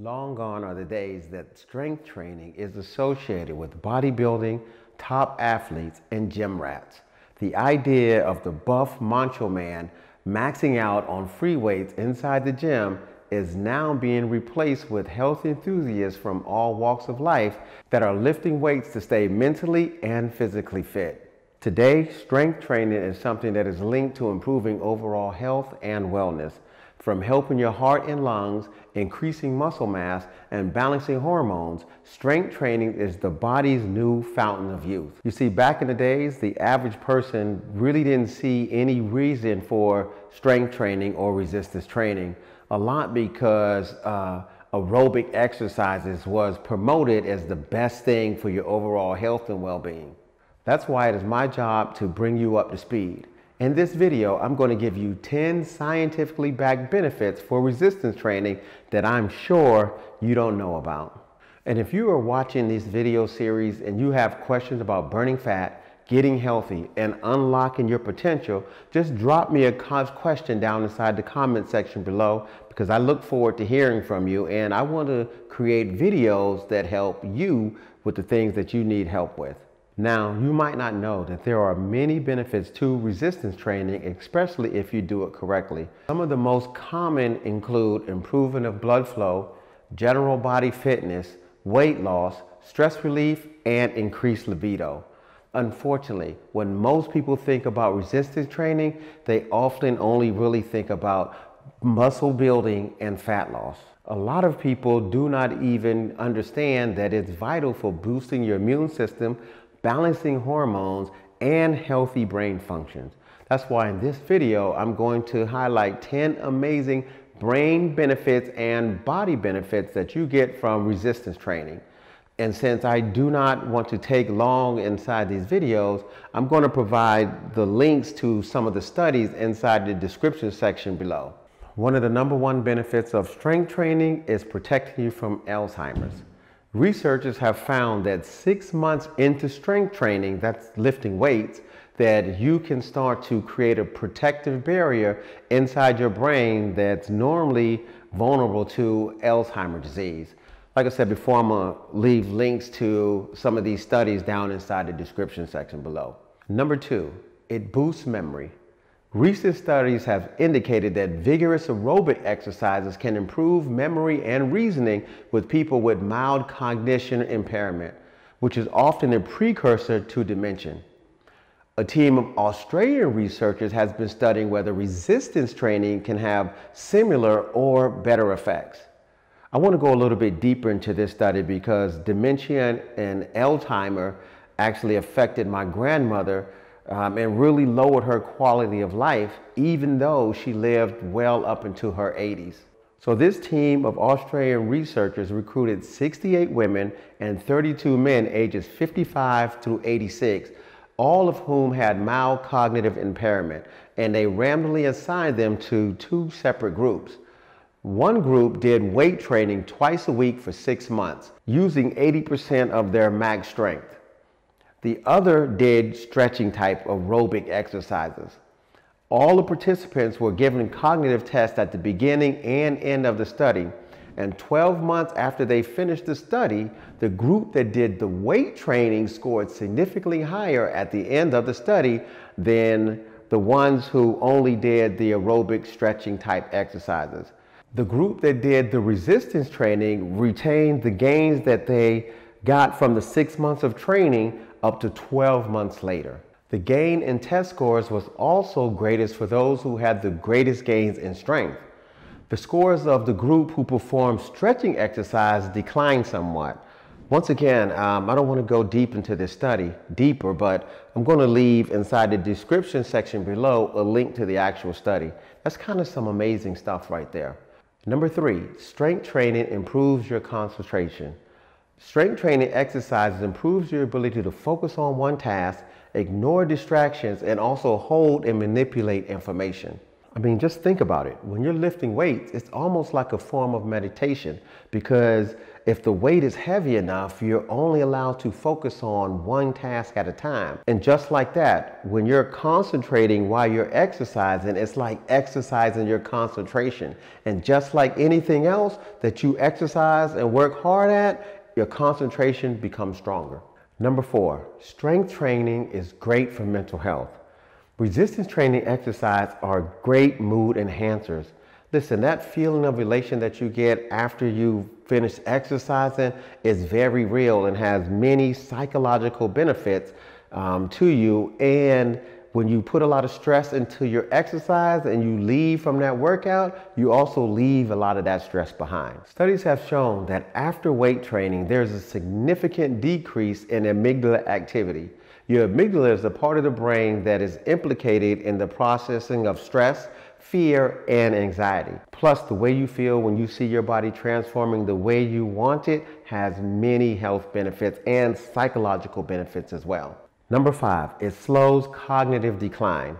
Long gone are the days that strength training is associated with bodybuilding, top athletes, and gym rats. The idea of the buff macho man maxing out on free weights inside the gym is now being replaced with health enthusiasts from all walks of life that are lifting weights to stay mentally and physically fit. Today, strength training is something that is linked to improving overall health and wellness from helping your heart and lungs, increasing muscle mass, and balancing hormones, strength training is the body's new fountain of youth. You see, back in the days, the average person really didn't see any reason for strength training or resistance training, a lot because uh, aerobic exercises was promoted as the best thing for your overall health and well being. That's why it is my job to bring you up to speed. In this video, I'm going to give you 10 scientifically backed benefits for resistance training that I'm sure you don't know about. And if you are watching this video series and you have questions about burning fat, getting healthy, and unlocking your potential, just drop me a question down inside the comment section below because I look forward to hearing from you and I want to create videos that help you with the things that you need help with. Now, you might not know that there are many benefits to resistance training, especially if you do it correctly. Some of the most common include improvement of blood flow, general body fitness, weight loss, stress relief, and increased libido. Unfortunately, when most people think about resistance training, they often only really think about muscle building and fat loss. A lot of people do not even understand that it's vital for boosting your immune system, balancing hormones, and healthy brain functions. That's why in this video, I'm going to highlight 10 amazing brain benefits and body benefits that you get from resistance training. And since I do not want to take long inside these videos, I'm going to provide the links to some of the studies inside the description section below. One of the number one benefits of strength training is protecting you from Alzheimer's. Researchers have found that six months into strength training, that's lifting weights, that you can start to create a protective barrier inside your brain that's normally vulnerable to Alzheimer's disease. Like I said before, I'm gonna leave links to some of these studies down inside the description section below. Number two, it boosts memory. Recent studies have indicated that vigorous aerobic exercises can improve memory and reasoning with people with mild cognition impairment, which is often a precursor to dementia. A team of Australian researchers has been studying whether resistance training can have similar or better effects. I want to go a little bit deeper into this study because dementia and Alzheimer actually affected my grandmother um, and really lowered her quality of life, even though she lived well up into her 80s. So this team of Australian researchers recruited 68 women and 32 men ages 55 through 86, all of whom had mild cognitive impairment, and they randomly assigned them to two separate groups. One group did weight training twice a week for six months, using 80% of their max strength. The other did stretching type aerobic exercises. All the participants were given cognitive tests at the beginning and end of the study. And 12 months after they finished the study, the group that did the weight training scored significantly higher at the end of the study than the ones who only did the aerobic stretching type exercises. The group that did the resistance training retained the gains that they got from the six months of training up to 12 months later. The gain in test scores was also greatest for those who had the greatest gains in strength. The scores of the group who performed stretching exercise declined somewhat. Once again, um, I don't want to go deep into this study, deeper, but I'm going to leave inside the description section below a link to the actual study. That's kind of some amazing stuff right there. Number three, strength training improves your concentration. Strength training exercises improves your ability to focus on one task, ignore distractions, and also hold and manipulate information. I mean, just think about it. When you're lifting weights, it's almost like a form of meditation because if the weight is heavy enough, you're only allowed to focus on one task at a time. And just like that, when you're concentrating while you're exercising, it's like exercising your concentration. And just like anything else that you exercise and work hard at, your concentration becomes stronger. Number four, strength training is great for mental health. Resistance training exercises are great mood enhancers. Listen, that feeling of elation that you get after you finish exercising is very real and has many psychological benefits um, to you and when you put a lot of stress into your exercise and you leave from that workout, you also leave a lot of that stress behind. Studies have shown that after weight training, there's a significant decrease in amygdala activity. Your amygdala is the part of the brain that is implicated in the processing of stress, fear, and anxiety. Plus, the way you feel when you see your body transforming the way you want it has many health benefits and psychological benefits as well. Number five, it slows cognitive decline.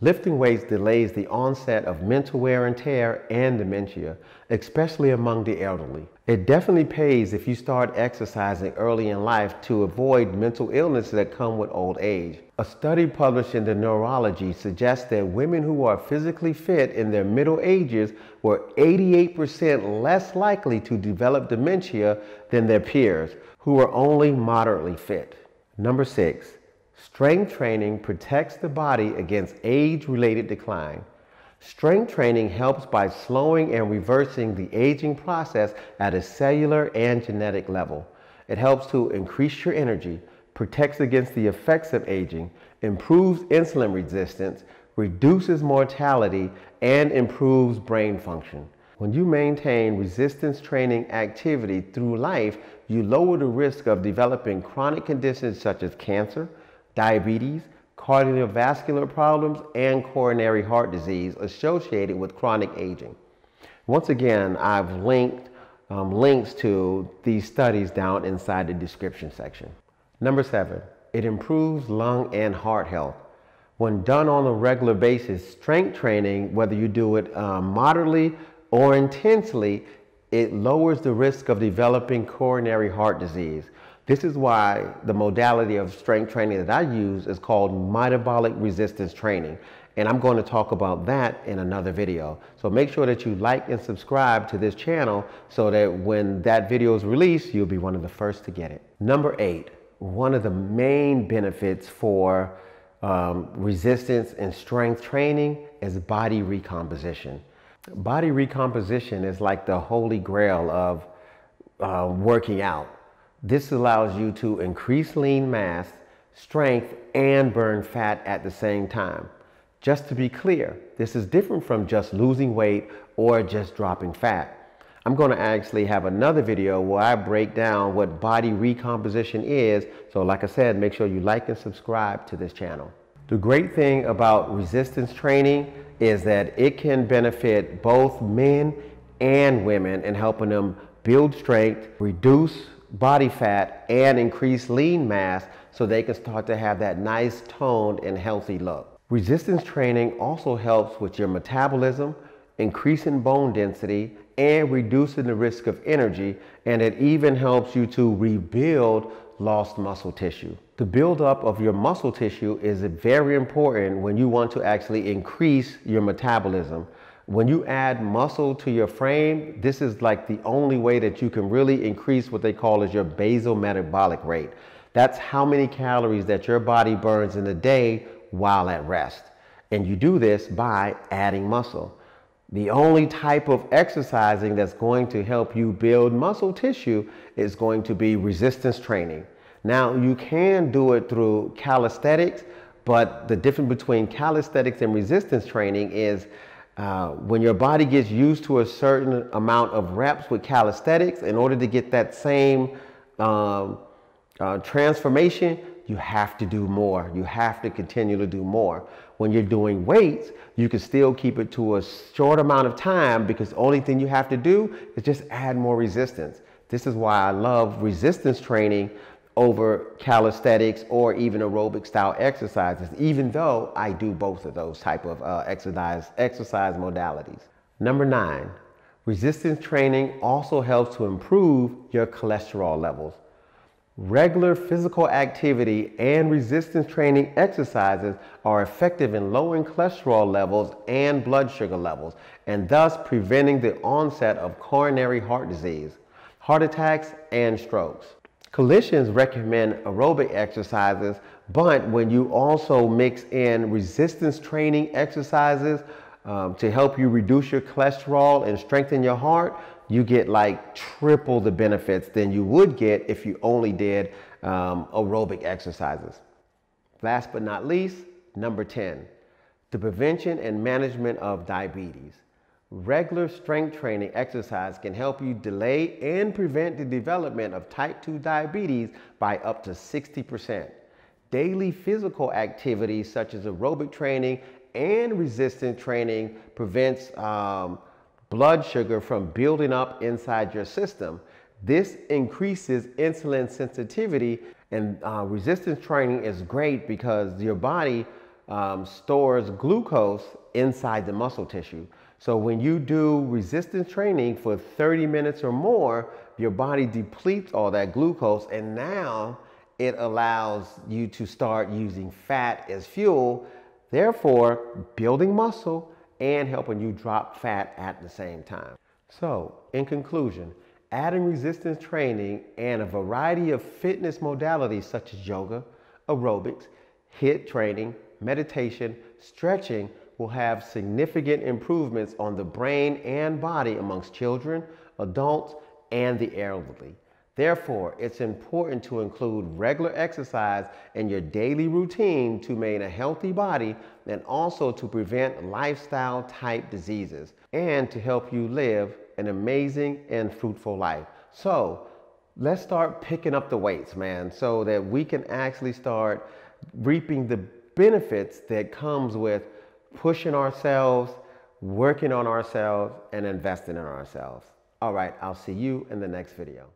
Lifting weights delays the onset of mental wear and tear and dementia, especially among the elderly. It definitely pays if you start exercising early in life to avoid mental illnesses that come with old age. A study published in the Neurology suggests that women who are physically fit in their middle ages were 88% less likely to develop dementia than their peers who were only moderately fit. Number six, Strength training protects the body against age-related decline. Strength training helps by slowing and reversing the aging process at a cellular and genetic level. It helps to increase your energy, protects against the effects of aging, improves insulin resistance, reduces mortality, and improves brain function. When you maintain resistance training activity through life, you lower the risk of developing chronic conditions such as cancer, diabetes, cardiovascular problems, and coronary heart disease associated with chronic aging. Once again, I've linked um, links to these studies down inside the description section. Number seven, it improves lung and heart health. When done on a regular basis, strength training, whether you do it uh, moderately or intensely, it lowers the risk of developing coronary heart disease. This is why the modality of strength training that I use is called metabolic resistance training. And I'm going to talk about that in another video. So make sure that you like and subscribe to this channel so that when that video is released, you'll be one of the first to get it. Number eight, one of the main benefits for um, resistance and strength training is body recomposition. Body recomposition is like the holy grail of uh, working out this allows you to increase lean mass, strength, and burn fat at the same time. Just to be clear, this is different from just losing weight or just dropping fat. I'm going to actually have another video where I break down what body recomposition is. So like I said, make sure you like and subscribe to this channel. The great thing about resistance training is that it can benefit both men and women in helping them build strength, reduce body fat and increase lean mass so they can start to have that nice toned and healthy look. Resistance training also helps with your metabolism, increasing bone density, and reducing the risk of energy, and it even helps you to rebuild lost muscle tissue. The buildup of your muscle tissue is very important when you want to actually increase your metabolism when you add muscle to your frame, this is like the only way that you can really increase what they call is your basal metabolic rate. That's how many calories that your body burns in a day while at rest. And you do this by adding muscle. The only type of exercising that's going to help you build muscle tissue is going to be resistance training. Now, you can do it through calisthenics, but the difference between calisthenics and resistance training is uh, when your body gets used to a certain amount of reps with calisthenics, in order to get that same um, uh, transformation, you have to do more. You have to continue to do more. When you're doing weights, you can still keep it to a short amount of time because the only thing you have to do is just add more resistance. This is why I love resistance training over calisthenics or even aerobic style exercises, even though I do both of those type of uh, exercise, exercise modalities. Number nine, resistance training also helps to improve your cholesterol levels. Regular physical activity and resistance training exercises are effective in lowering cholesterol levels and blood sugar levels, and thus preventing the onset of coronary heart disease, heart attacks, and strokes. Clinicians recommend aerobic exercises, but when you also mix in resistance training exercises um, to help you reduce your cholesterol and strengthen your heart, you get like triple the benefits than you would get if you only did um, aerobic exercises. Last but not least, number 10, the prevention and management of diabetes. Regular strength training exercise can help you delay and prevent the development of type 2 diabetes by up to 60%. Daily physical activities such as aerobic training and resistance training prevents um, blood sugar from building up inside your system. This increases insulin sensitivity and uh, resistance training is great because your body um, stores glucose inside the muscle tissue. So when you do resistance training for 30 minutes or more, your body depletes all that glucose and now it allows you to start using fat as fuel, therefore building muscle and helping you drop fat at the same time. So in conclusion, adding resistance training and a variety of fitness modalities such as yoga, aerobics, HIIT training, meditation, stretching will have significant improvements on the brain and body amongst children, adults, and the elderly. Therefore, it's important to include regular exercise in your daily routine to maintain a healthy body and also to prevent lifestyle type diseases and to help you live an amazing and fruitful life. So, let's start picking up the weights, man, so that we can actually start reaping the benefits that comes with pushing ourselves, working on ourselves, and investing in ourselves. All right, I'll see you in the next video.